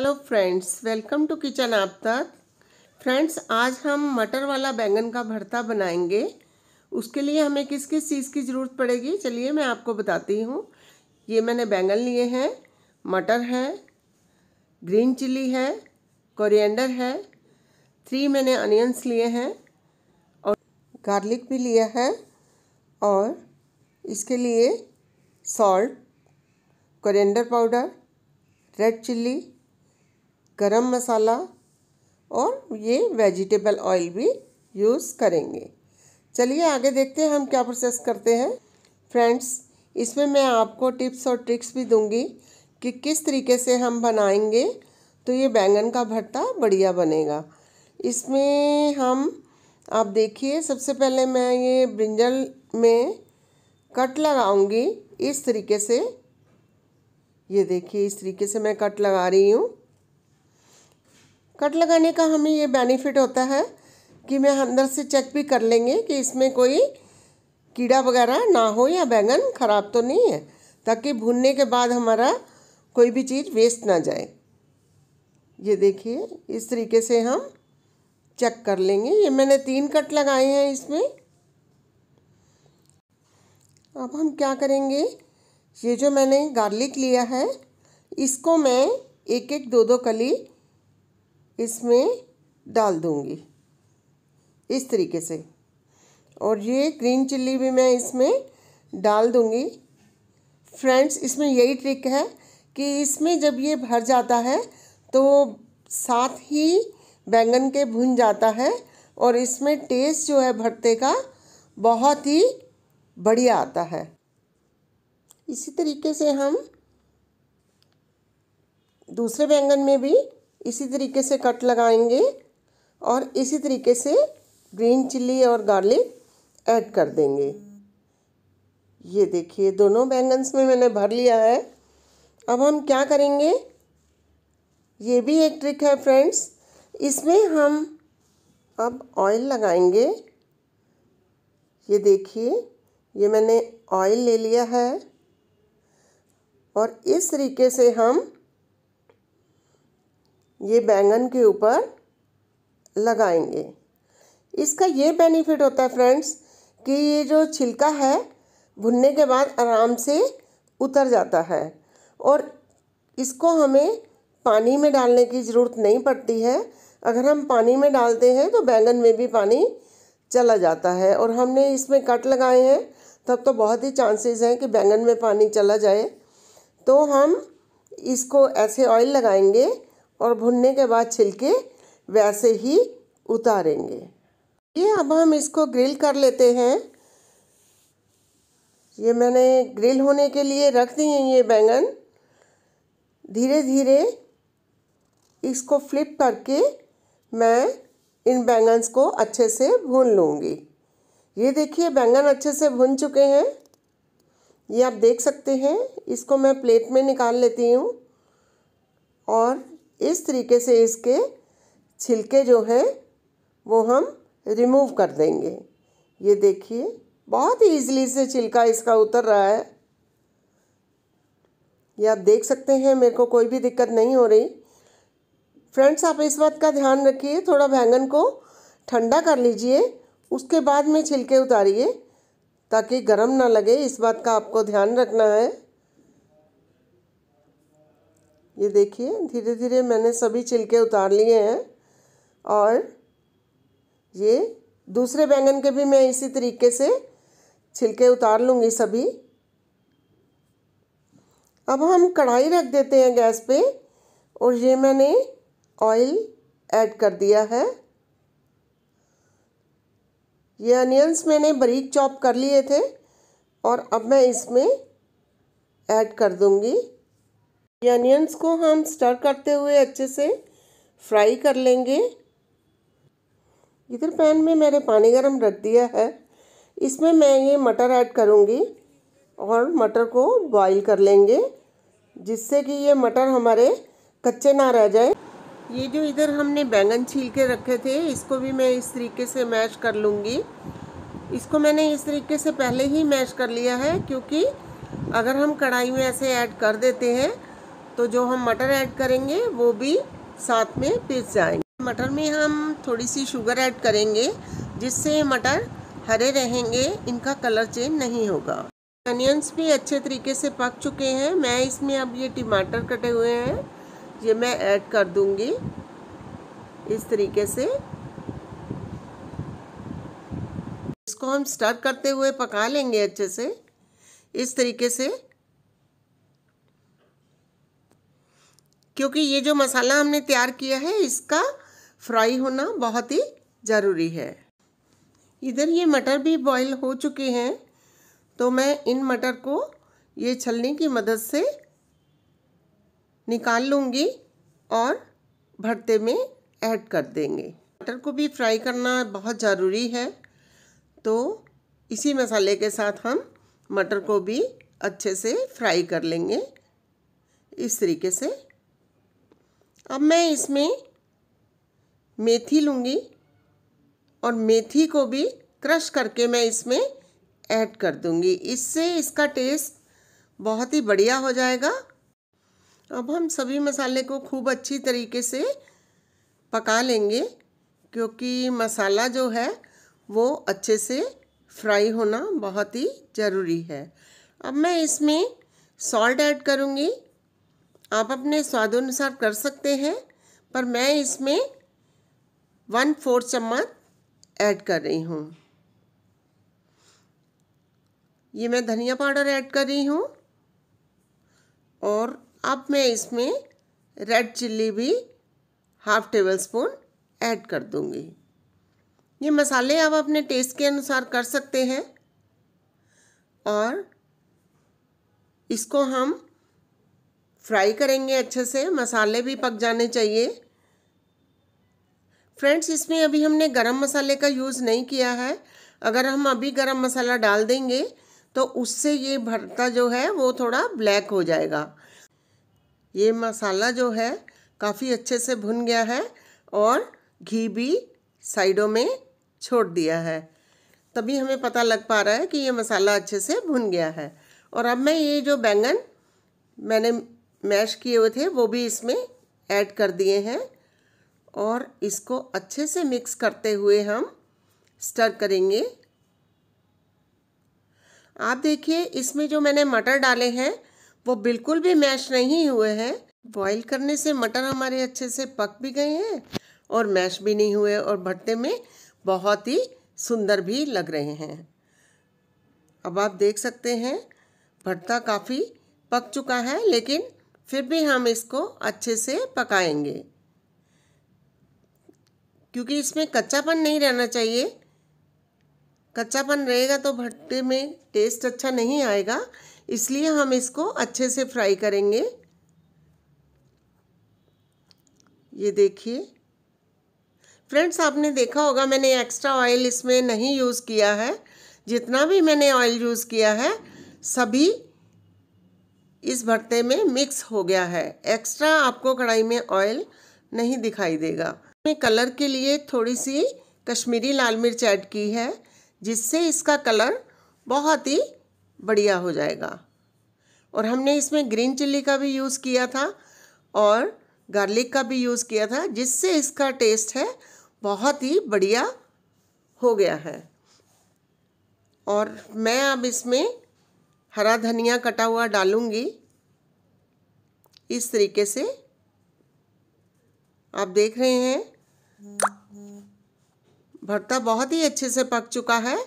hello friends welcome to kitchen आप तक friends आज हम मटर वाला बैंगन का भरता बनाएंगे उसके लिए हमें किस किस चीज़ की ज़रूरत पड़ेगी चलिए मैं आपको बताती हूँ ये मैंने बैंगन लिए हैं मटर है ग्रीन चिल्ली है कोरिएंडर है थ्री मैंने अनियंस लिए हैं और गार्लिक भी लिया है और इसके लिए salt coriander powder red chilli garam masala और ये वेजिटेबल ऑयल भी यूज़ करेंगे चलिए आगे देखते हैं हम क्या प्रोसेस करते हैं फ्रेंड्स इसमें मैं आपको टिप्स और ट्रिक्स भी दूंगी कि किस तरीके से हम बनाएंगे तो ये बैंगन का भरता बढ़िया बनेगा इसमें हम आप देखिए सबसे पहले मैं ये ब्रिंजल में कट लगाऊंगी इस तरीके से ये देखिए इस तरीके से मैं कट लगा रही हूँ कट लगाने का हमें ये बेनिफिट होता है कि मैं अंदर से चेक भी कर लेंगे कि इसमें कोई कीड़ा वगैरह ना हो या बैंगन ख़राब तो नहीं है ताकि भूनने के बाद हमारा कोई भी चीज़ वेस्ट ना जाए ये देखिए इस तरीके से हम चेक कर लेंगे ये मैंने तीन कट लगाए हैं इसमें अब हम क्या करेंगे ये जो मैंने गार्लिक लिया है इसको मैं एक एक दो दो कली इसमें डाल दूंगी इस तरीके से और ये ग्रीन चिल्ली भी मैं इसमें डाल दूंगी फ्रेंड्स इसमें यही ट्रिक है कि इसमें जब ये भर जाता है तो साथ ही बैंगन के भुन जाता है और इसमें टेस्ट जो है भरते का बहुत ही बढ़िया आता है इसी तरीके से हम दूसरे बैंगन में भी इसी तरीके से कट लगाएंगे और इसी तरीके से ग्रीन चिल्ली और गार्लिक ऐड कर देंगे ये देखिए दोनों बैंगन्स में मैंने भर लिया है अब हम क्या करेंगे ये भी एक ट्रिक है फ्रेंड्स इसमें हम अब ऑयल लगाएंगे ये देखिए ये मैंने ऑयल ले लिया है और इस तरीके से हम ये बैंगन के ऊपर लगाएंगे इसका ये बेनिफिट होता है फ्रेंड्स कि ये जो छिलका है भुनने के बाद आराम से उतर जाता है और इसको हमें पानी में डालने की ज़रूरत नहीं पड़ती है अगर हम पानी में डालते हैं तो बैंगन में भी पानी चला जाता है और हमने इसमें कट लगाए हैं तब तो बहुत ही चांसेस हैं कि बैंगन में पानी चला जाए तो हम इसको ऐसे ऑयल लगाएंगे और भुनने के बाद छिलके वैसे ही उतारेंगे ये अब हम इसको ग्रिल कर लेते हैं ये मैंने ग्रिल होने के लिए रख दिए हैं ये बैंगन धीरे धीरे इसको फ्लिप करके मैं इन बैंगन्स को अच्छे से भून लूँगी ये देखिए बैंगन अच्छे से भुन चुके हैं ये आप देख सकते हैं इसको मैं प्लेट में निकाल लेती हूँ और इस तरीके से इसके छिलके जो हैं वो हम रिमूव कर देंगे ये देखिए बहुत ही ईजिली से छिलका इसका उतर रहा है ये आप देख सकते हैं मेरे को कोई भी दिक्कत नहीं हो रही फ्रेंड्स आप इस बात का ध्यान रखिए थोड़ा बैंगन को ठंडा कर लीजिए उसके बाद में छिलके उतारिए ताकि गर्म ना लगे इस बात का आपको ध्यान रखना है ये देखिए धीरे धीरे मैंने सभी छिलके उतार लिए हैं और ये दूसरे बैंगन के भी मैं इसी तरीके से छिलके उतार लूँगी सभी अब हम कढ़ाई रख देते हैं गैस पे और ये मैंने ऑयल ऐड कर दिया है ये अनियंस मैंने बारीक चॉप कर लिए थे और अब मैं इसमें ऐड कर दूँगी ये अनियंस को हम स्टर करते हुए अच्छे से फ्राई कर लेंगे इधर पैन में मैंने पानी गरम रख दिया है इसमें मैं ये मटर ऐड करूँगी और मटर को बॉईल कर लेंगे जिससे कि ये मटर हमारे कच्चे ना रह जाए ये जो इधर हमने बैंगन छील के रखे थे इसको भी मैं इस तरीके से मैश कर लूँगी इसको मैंने इस तरीके से पहले ही मैश कर लिया है क्योंकि अगर हम कढ़ाई में ऐसे ऐड कर देते हैं तो जो हम मटर ऐड करेंगे वो भी साथ में पीस जाएंगे मटर में हम थोड़ी सी शुगर ऐड करेंगे जिससे मटर हरे रहेंगे इनका कलर चेंज नहीं होगा अनियंस भी अच्छे तरीके से पक चुके हैं मैं इसमें अब ये टमाटर कटे हुए हैं ये मैं ऐड कर दूंगी इस तरीके से इसको हम स्टर करते हुए पका लेंगे अच्छे से इस तरीके से क्योंकि ये जो मसाला हमने तैयार किया है इसका फ्राई होना बहुत ही ज़रूरी है इधर ये मटर भी बॉईल हो चुके हैं तो मैं इन मटर को ये छलनी की मदद से निकाल लूँगी और भरते में ऐड कर देंगे मटर को भी फ्राई करना बहुत ज़रूरी है तो इसी मसाले के साथ हम मटर को भी अच्छे से फ्राई कर लेंगे इस तरीके से अब मैं इसमें मेथी लूँगी और मेथी को भी क्रश करके मैं इसमें ऐड कर दूँगी इससे इसका टेस्ट बहुत ही बढ़िया हो जाएगा अब हम सभी मसाले को खूब अच्छी तरीके से पका लेंगे क्योंकि मसाला जो है वो अच्छे से फ्राई होना बहुत ही ज़रूरी है अब मैं इसमें सॉल्ट ऐड करूँगी आप अपने स्वादानुसार कर सकते हैं पर मैं इसमें वन फोर चम्मच ऐड कर रही हूँ ये मैं धनिया पाउडर ऐड कर रही हूँ और अब मैं इसमें रेड चिल्ली भी हाफ टेबल स्पून ऐड कर दूँगी ये मसाले आप अपने टेस्ट के अनुसार कर सकते हैं और इसको हम फ्राई करेंगे अच्छे से मसाले भी पक जाने चाहिए फ्रेंड्स इसमें अभी हमने गरम मसाले का यूज़ नहीं किया है अगर हम अभी गरम मसाला डाल देंगे तो उससे ये भरता जो है वो थोड़ा ब्लैक हो जाएगा ये मसाला जो है काफ़ी अच्छे से भुन गया है और घी भी साइडों में छोड़ दिया है तभी हमें पता लग पा रहा है कि ये मसाला अच्छे से भुन गया है और अब मैं ये जो बैंगन मैंने मैश किए हुए थे वो भी इसमें ऐड कर दिए हैं और इसको अच्छे से मिक्स करते हुए हम स्टर करेंगे आप देखिए इसमें जो मैंने मटर डाले हैं वो बिल्कुल भी मैश नहीं हुए हैं बॉईल करने से मटर हमारे अच्छे से पक भी गए हैं और मैश भी नहीं हुए और भट्टे में बहुत ही सुंदर भी लग रहे हैं अब आप देख सकते हैं भट्टा काफ़ी पक चुका है लेकिन फिर भी हम इसको अच्छे से पकाएंगे क्योंकि इसमें कच्चापन नहीं रहना चाहिए कच्चापन रहेगा तो भट्टे में टेस्ट अच्छा नहीं आएगा इसलिए हम इसको अच्छे से फ्राई करेंगे ये देखिए फ्रेंड्स आपने देखा होगा मैंने एक्स्ट्रा ऑयल इसमें नहीं यूज़ किया है जितना भी मैंने ऑयल यूज़ किया है सभी इस भरते में मिक्स हो गया है एक्स्ट्रा आपको कढ़ाई में ऑयल नहीं दिखाई देगा मैं कलर के लिए थोड़ी सी कश्मीरी लाल मिर्च ऐड की है जिससे इसका कलर बहुत ही बढ़िया हो जाएगा और हमने इसमें ग्रीन चिल्ली का भी यूज़ किया था और गार्लिक का भी यूज़ किया था जिससे इसका टेस्ट है बहुत ही बढ़िया हो गया है और मैं अब इसमें हरा धनिया कटा हुआ डालूंगी इस तरीके से आप देख रहे हैं भरता बहुत ही अच्छे से पक चुका है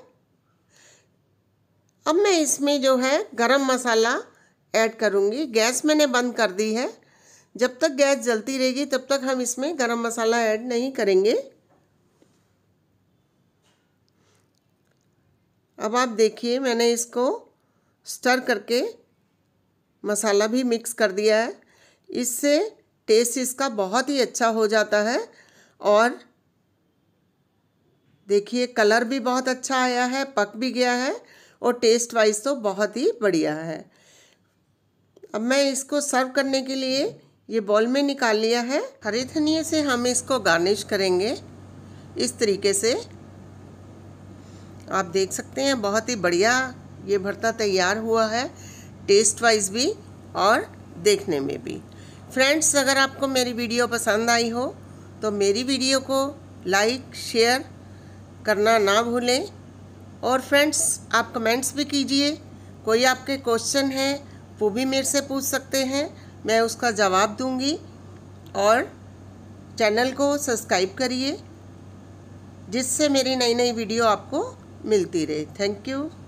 अब मैं इसमें जो है गरम मसाला ऐड करूँगी गैस मैंने बंद कर दी है जब तक गैस जलती रहेगी तब तक हम इसमें गरम मसाला ऐड नहीं करेंगे अब आप देखिए मैंने इसको स्टर करके मसाला भी मिक्स कर दिया है इससे टेस्ट इसका बहुत ही अच्छा हो जाता है और देखिए कलर भी बहुत अच्छा आया है पक भी गया है और टेस्ट वाइज तो बहुत ही बढ़िया है अब मैं इसको सर्व करने के लिए ये बॉल में निकाल लिया है हरे धनिए से हम इसको गार्निश करेंगे इस तरीके से आप देख सकते हैं बहुत ही बढ़िया ये भरता तैयार हुआ है टेस्ट वाइज भी और देखने में भी फ्रेंड्स अगर आपको मेरी वीडियो पसंद आई हो तो मेरी वीडियो को लाइक शेयर करना ना भूलें और फ्रेंड्स आप कमेंट्स भी कीजिए कोई आपके क्वेश्चन हैं वो भी मेरे से पूछ सकते हैं मैं उसका जवाब दूंगी और चैनल को सब्सक्राइब करिए जिससे मेरी नई नई वीडियो आपको मिलती रहे थैंक यू